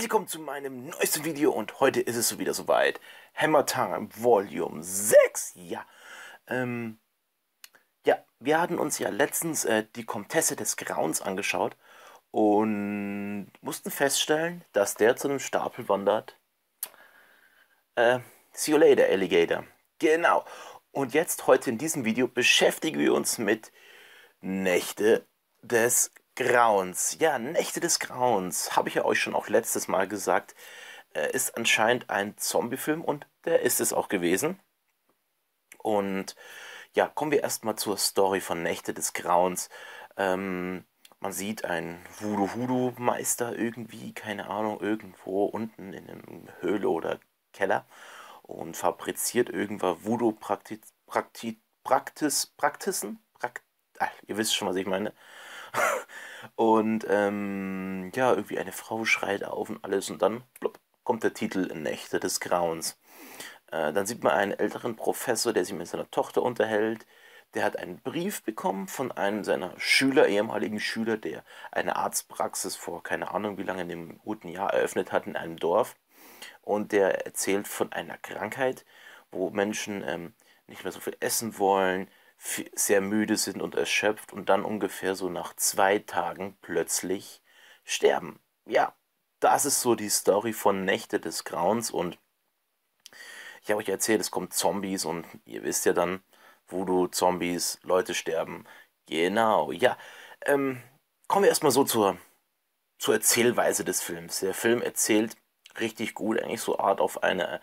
Herzlich willkommen zu meinem neuesten Video und heute ist es wieder soweit. Hammer Time Volume 6, ja. Ähm, ja, wir hatten uns ja letztens äh, die Komtesse des Grauens angeschaut und mussten feststellen, dass der zu einem Stapel wandert. Äh, see you later, Alligator. Genau. Und jetzt, heute in diesem Video, beschäftigen wir uns mit Nächte des Grauens. Ja, Nächte des Grauens, habe ich ja euch schon auch letztes Mal gesagt, äh, ist anscheinend ein Zombie-Film und der ist es auch gewesen. Und ja, kommen wir erstmal zur Story von Nächte des Grauens. Ähm, man sieht einen Voodoo-Hoodoo-Meister irgendwie, keine Ahnung, irgendwo unten in einer Höhle oder Keller und fabriziert irgendwas Voodoo-Praktizen. Praktiz, Praktiz, Praktizen? Prakt, ach, ihr wisst schon, was ich meine und ähm, ja, irgendwie eine Frau schreit auf und alles und dann plopp, kommt der Titel Nächte des Grauens. Äh, dann sieht man einen älteren Professor, der sich mit seiner Tochter unterhält. Der hat einen Brief bekommen von einem seiner Schüler, ehemaligen Schüler, der eine Arztpraxis vor keine Ahnung wie lange in dem guten Jahr eröffnet hat in einem Dorf. Und der erzählt von einer Krankheit, wo Menschen ähm, nicht mehr so viel essen wollen, sehr müde sind und erschöpft und dann ungefähr so nach zwei Tagen plötzlich sterben. Ja, das ist so die Story von Nächte des Grauens und ich habe euch erzählt, es kommen Zombies und ihr wisst ja dann, Voodoo, Zombies, Leute sterben. Genau, ja. Ähm, kommen wir erstmal so zur, zur Erzählweise des Films. Der Film erzählt richtig gut, eigentlich so Art auf eine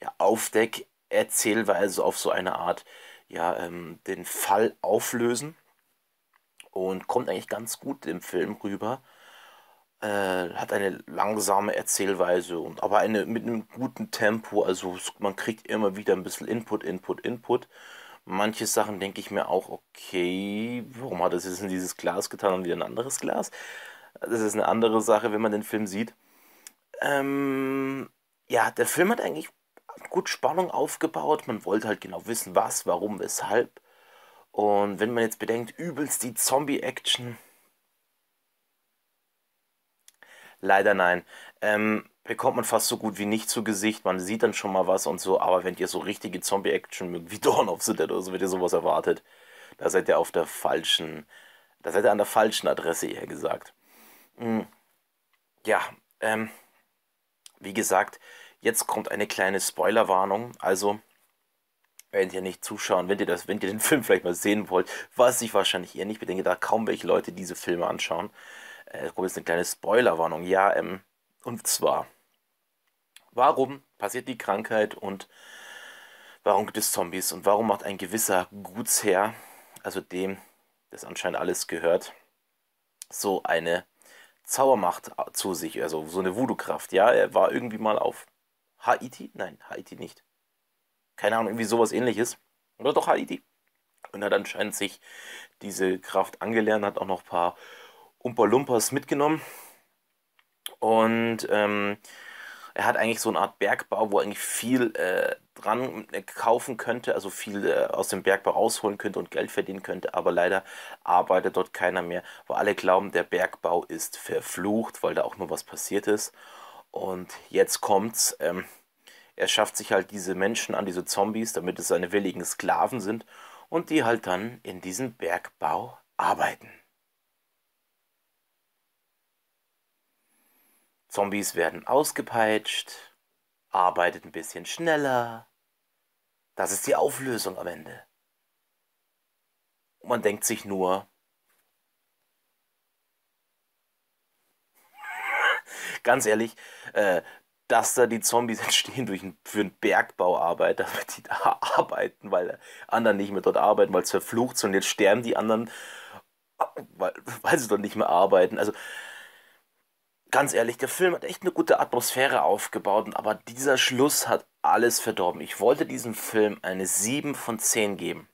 ja, Aufdeck- Erzählweise auf so eine Art, ja, ähm, den Fall auflösen und kommt eigentlich ganz gut im Film rüber. Äh, hat eine langsame Erzählweise und aber eine mit einem guten Tempo. Also man kriegt immer wieder ein bisschen Input, Input, Input. Manche Sachen denke ich mir auch, okay, warum hat er jetzt in dieses Glas getan und wieder ein anderes Glas? Das ist eine andere Sache, wenn man den Film sieht. Ähm, ja, der Film hat eigentlich gut Spannung aufgebaut. Man wollte halt genau wissen, was, warum, weshalb. Und wenn man jetzt bedenkt, übelst die Zombie-Action. Leider nein. Ähm, bekommt man fast so gut wie nicht zu Gesicht. Man sieht dann schon mal was und so. Aber wenn ihr so richtige Zombie-Action mögt, wie Dawn of the Dead oder so, wenn ihr sowas erwartet, da seid ihr auf der falschen, da seid ihr an der falschen Adresse, eher gesagt. Hm. Ja, ähm, wie gesagt, Jetzt kommt eine kleine Spoilerwarnung. Also, wenn ihr nicht zuschauen, wenn ihr, das, wenn ihr den Film vielleicht mal sehen wollt, was ich wahrscheinlich eher nicht bedenke, da kaum welche Leute diese Filme anschauen. Äh, kommt jetzt eine kleine Spoilerwarnung. Ja, ähm, und zwar, warum passiert die Krankheit und warum gibt es Zombies und warum macht ein gewisser Gutsherr, also dem, das anscheinend alles gehört, so eine Zaubermacht zu sich, also so eine Voodoo-Kraft. Ja, er war irgendwie mal auf Haiti? Nein, Haiti nicht. Keine Ahnung, irgendwie sowas ähnliches. Oder doch Haiti. Und hat anscheinend sich diese Kraft angelernt, hat auch noch ein paar Umpa-Lumpas mitgenommen. Und ähm, er hat eigentlich so eine Art Bergbau, wo er eigentlich viel äh, dran äh, kaufen könnte, also viel äh, aus dem Bergbau rausholen könnte und Geld verdienen könnte, aber leider arbeitet dort keiner mehr, weil alle glauben, der Bergbau ist verflucht, weil da auch nur was passiert ist. Und jetzt kommt's. Ähm, er schafft sich halt diese Menschen an, diese Zombies, damit es seine willigen Sklaven sind und die halt dann in diesem Bergbau arbeiten. Zombies werden ausgepeitscht, arbeitet ein bisschen schneller. Das ist die Auflösung am Ende. Und man denkt sich nur, ganz ehrlich, äh, dass da die Zombies entstehen durch einen, für einen Bergbauarbeiter, weil die da arbeiten, weil anderen nicht mehr dort arbeiten, weil es verflucht ist und jetzt sterben die anderen, weil, weil sie dort nicht mehr arbeiten. Also ganz ehrlich, der Film hat echt eine gute Atmosphäre aufgebaut, aber dieser Schluss hat alles verdorben. Ich wollte diesem Film eine 7 von 10 geben,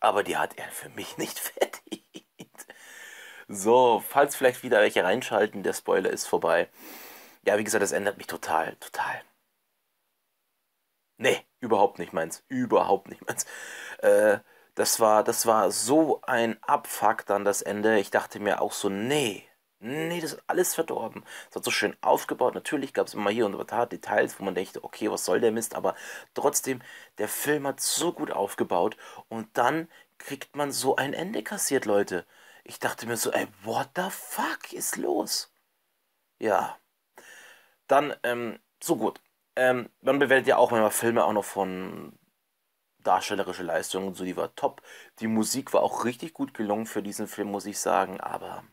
aber die hat er für mich nicht fertig. So, falls vielleicht wieder welche reinschalten, der Spoiler ist vorbei. Ja, wie gesagt, das ändert mich total, total. Nee, überhaupt nicht meins. Überhaupt nicht meins. Äh, das war, das war so ein Abfuck dann das Ende. Ich dachte mir auch so, nee, nee, das ist alles verdorben. Es hat so schön aufgebaut. Natürlich gab es immer hier und da Details, wo man dachte, okay, was soll der Mist? Aber trotzdem, der Film hat so gut aufgebaut und dann kriegt man so ein Ende kassiert, Leute. Ich dachte mir so, ey, what the fuck ist los? Ja. Dann, ähm, so gut. Ähm, man bewertet ja auch manchmal Filme auch noch von darstellerischer Leistung und so, die war top. Die Musik war auch richtig gut gelungen für diesen Film, muss ich sagen, aber.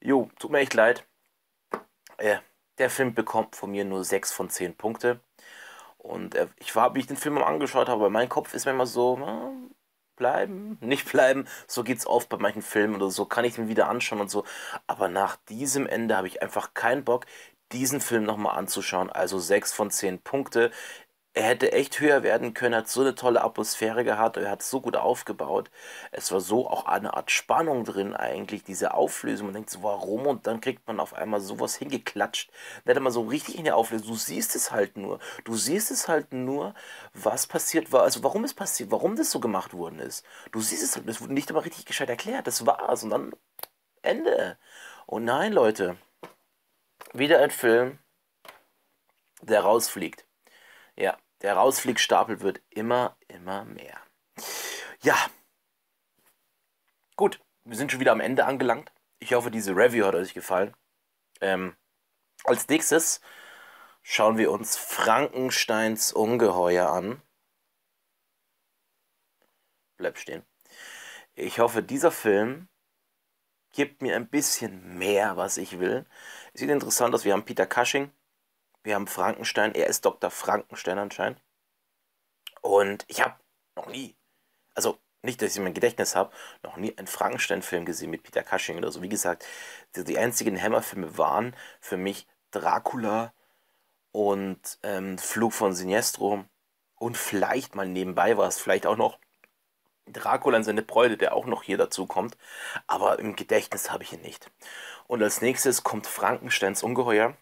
Jo, tut mir echt leid. Äh, der Film bekommt von mir nur 6 von 10 Punkte. Und äh, ich war, wie ich den Film angeschaut habe, mein Kopf ist mir immer so, äh, bleiben, nicht bleiben. So geht es oft bei manchen Filmen oder so kann ich den wieder anschauen und so. Aber nach diesem Ende habe ich einfach keinen Bock, diesen Film nochmal anzuschauen. Also 6 von 10 Punkte er hätte echt höher werden können, hat so eine tolle Atmosphäre gehabt, er hat so gut aufgebaut. Es war so auch eine Art Spannung drin eigentlich, diese Auflösung. Man denkt so, warum? Und dann kriegt man auf einmal sowas hingeklatscht. Dann hätte man so richtig in der Auflösung. Du siehst es halt nur. Du siehst es halt nur, was passiert war, also warum es passiert, warum das so gemacht worden ist. Du siehst es halt, es wurde nicht immer richtig gescheit erklärt. Das war's. Und dann Ende. Oh nein, Leute. Wieder ein Film, der rausfliegt. Ja, der Rausfliegstapel wird immer, immer mehr. Ja. Gut, wir sind schon wieder am Ende angelangt. Ich hoffe, diese Review hat euch gefallen. Ähm, als nächstes schauen wir uns Frankensteins Ungeheuer an. Bleib stehen. Ich hoffe, dieser Film gibt mir ein bisschen mehr, was ich will. Es Sieht interessant aus. Wir haben Peter Cushing, wir haben Frankenstein. Er ist Dr. Frankenstein anscheinend. Und ich habe noch nie, also nicht, dass ich mein Gedächtnis habe, noch nie einen Frankenstein-Film gesehen mit Peter Cushing oder so. Wie gesagt, die, die einzigen Hammer-Filme waren für mich Dracula und ähm, Flug von Sinestro. Und vielleicht mal nebenbei war es vielleicht auch noch Dracula und seine Bräute, der auch noch hier dazu kommt. Aber im Gedächtnis habe ich ihn nicht. Und als nächstes kommt Frankensteins Ungeheuer.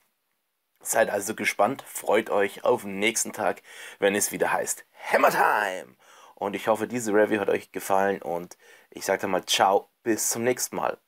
Seid also gespannt, freut euch auf den nächsten Tag, wenn es wieder heißt Hammer Time. Und ich hoffe, diese Review hat euch gefallen und ich sage dann mal ciao, bis zum nächsten Mal.